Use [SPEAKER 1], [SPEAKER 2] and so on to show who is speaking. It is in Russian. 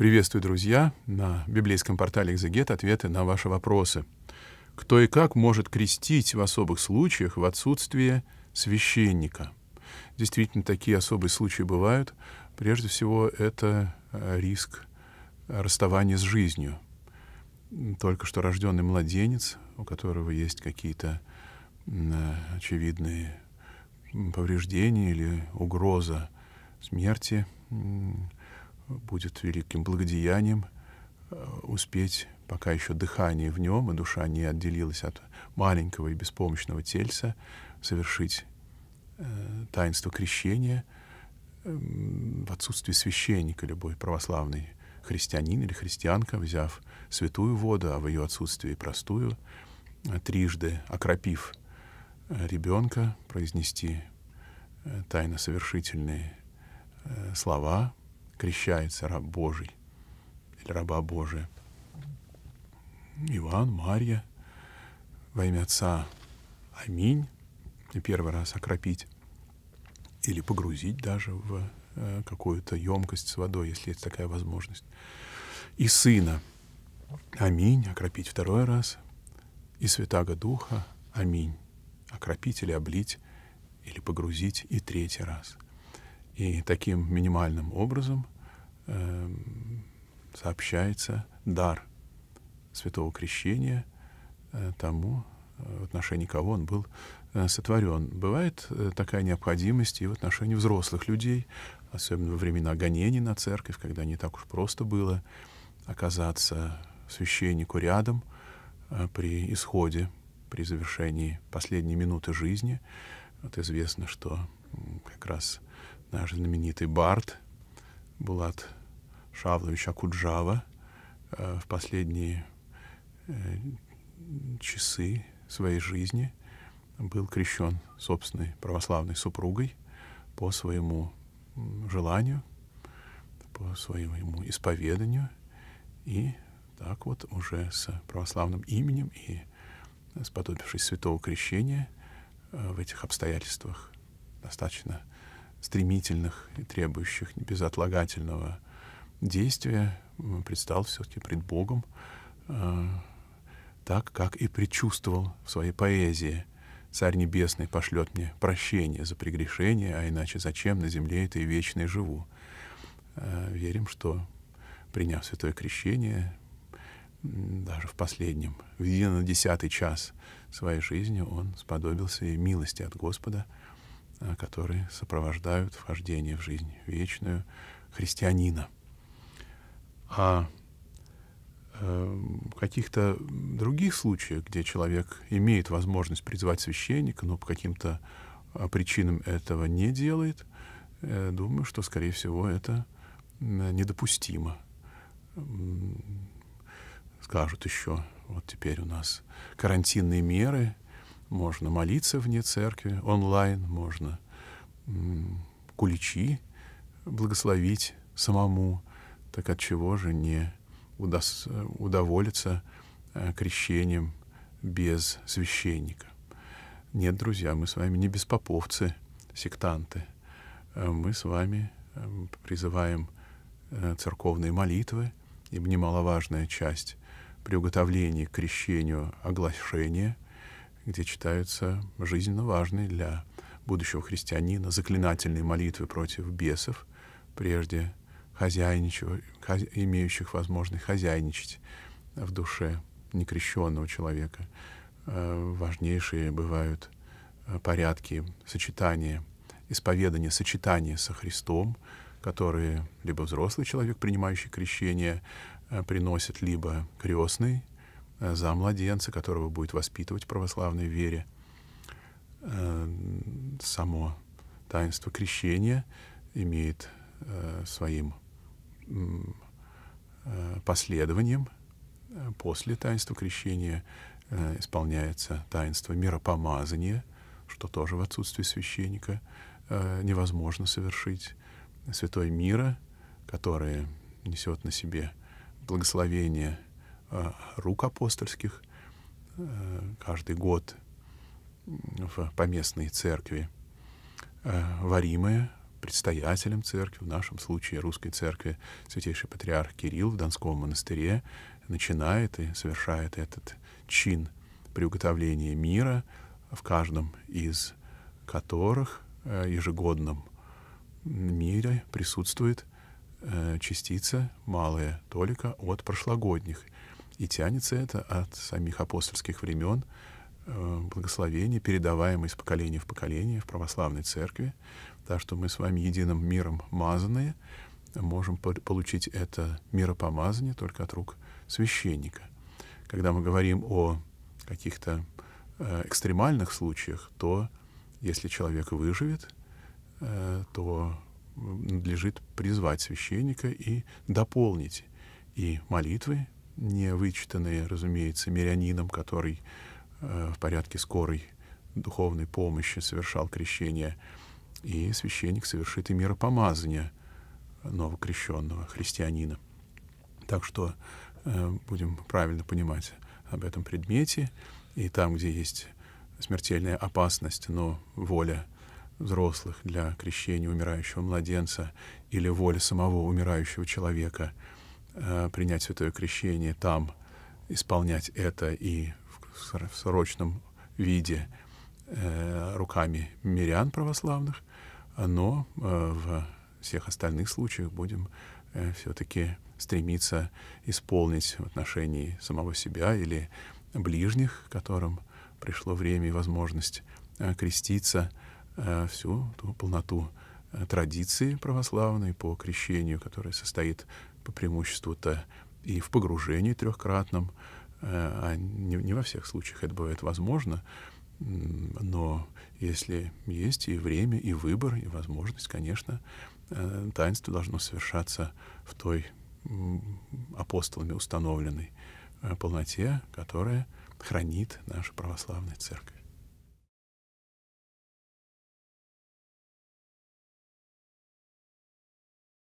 [SPEAKER 1] Приветствую, друзья! На библейском портале «Экзегет» ответы на ваши вопросы. Кто и как может крестить в особых случаях в отсутствие священника? Действительно, такие особые случаи бывают. Прежде всего, это э, риск расставания с жизнью. Только что рожденный младенец, у которого есть какие-то э, очевидные повреждения или угроза смерти, будет великим благодеянием э, успеть, пока еще дыхание в нем, и душа не отделилась от маленького и беспомощного тельца, совершить э, таинство крещения эм, в отсутствии священника любой православный христианин или христианка, взяв святую воду, а в ее отсутствии простую, э, трижды окропив ребенка, произнести тайно совершительные слова, крещается раб Божий или раба Божия. Иван, Марья, во имя Отца, аминь, и первый раз окропить или погрузить даже в э, какую-то емкость с водой, если есть такая возможность. И Сына, аминь, окропить второй раз, и Святаго Духа, аминь, окропить или облить, или погрузить и третий раз. И таким минимальным образом э, сообщается дар святого крещения э, тому, э, в отношении кого он был э, сотворен. Бывает э, такая необходимость и в отношении взрослых людей, особенно во времена гонений на церковь, когда не так уж просто было оказаться священнику рядом э, при исходе, при завершении последней минуты жизни. Вот известно, что как раз наш знаменитый Барт Булат Шавлович Акуджава э, в последние э, часы своей жизни был крещен собственной православной супругой по своему желанию, по своему исповеданию. И так вот уже с православным именем и сподобившись святого крещения э, в этих обстоятельствах достаточно стремительных и требующих безотлагательного действия предстал все-таки пред Богом э, так, как и предчувствовал в своей поэзии. «Царь Небесный пошлет мне прощение за прегрешение, а иначе зачем на земле этой вечной живу?» э, Верим, что, приняв святое крещение, даже в последнем, в десятый час своей жизни он сподобился и милости от Господа — Э, которые сопровождают вхождение в жизнь вечную христианина. А эм, в каких-то других случаях, где человек имеет возможность призвать священника, но по каким-то э, причинам этого не делает, э, думаю, что, скорее всего, это недопустимо. Скажут еще, вот теперь у нас карантинные меры, можно молиться вне церкви, онлайн можно куличи благословить самому. Так от чего же не удос... удоволиться э, крещением без священника? Нет, друзья, мы с вами не беспоповцы, сектанты. Э, мы с вами э, призываем церковные молитвы, ибо немаловажная часть приуготовления к крещению оглашения — где читаются жизненно важные для будущего христианина заклинательные молитвы против бесов, прежде хозя, имеющих возможность хозяйничать в душе некрещенного человека. Э, важнейшие бывают э, порядки сочетания, исповедания сочетания со Христом, которые либо взрослый человек, принимающий крещение, э, приносит, либо крестный Э, за младенца, которого будет воспитывать в православной вере. Э, само таинство крещения имеет э, своим последованием после таинства крещения исполняется таинство миропомазания, что тоже в отсутствии священника невозможно совершить. Святой мира, который несет на себе благословение – Э, рук апостольских э, каждый год в поместной церкви э, варимое предстоятелем церкви, в нашем случае русской церкви, святейший патриарх Кирилл в Донском монастыре начинает и совершает этот чин приуготовления мира, в каждом из которых ежегодном мире присутствует частица малая толика от прошлогодних – и тянется это от самих апостольских времен, э, благословения, передаваемое из поколения в поколение в православной церкви, так что мы с вами единым миром мазанные, можем получить это миропомазание только от рук священника. Когда мы говорим о каких-то э, экстремальных случаях, то если человек выживет, э, то надлежит призвать священника и дополнить и молитвы, не вычитанные, разумеется, мирянином, который э, в порядке скорой духовной помощи совершал крещение, и священник совершит и миропомазание новокрещенного христианина. Так что э, будем правильно понимать об этом предмете, и там, где есть смертельная опасность, но воля взрослых для крещения умирающего младенца или воля самого умирающего человека — Э, принять святое крещение, там исполнять это и в срочном виде э, руками мирян православных, но э, в всех остальных случаях будем все-таки стремиться исполнить в отношении самого себя или ближних, которым пришло время и возможность креститься всю ту полноту традиции православной по крещению, которая состоит по преимуществу-то и в погружении трехкратном, э, а не, не во всех случаях это бывает возможно, но если есть и время, и выбор, и возможность, конечно, э, таинство должно совершаться в той апостолами установленной э, полноте, которая хранит наша православная церковь.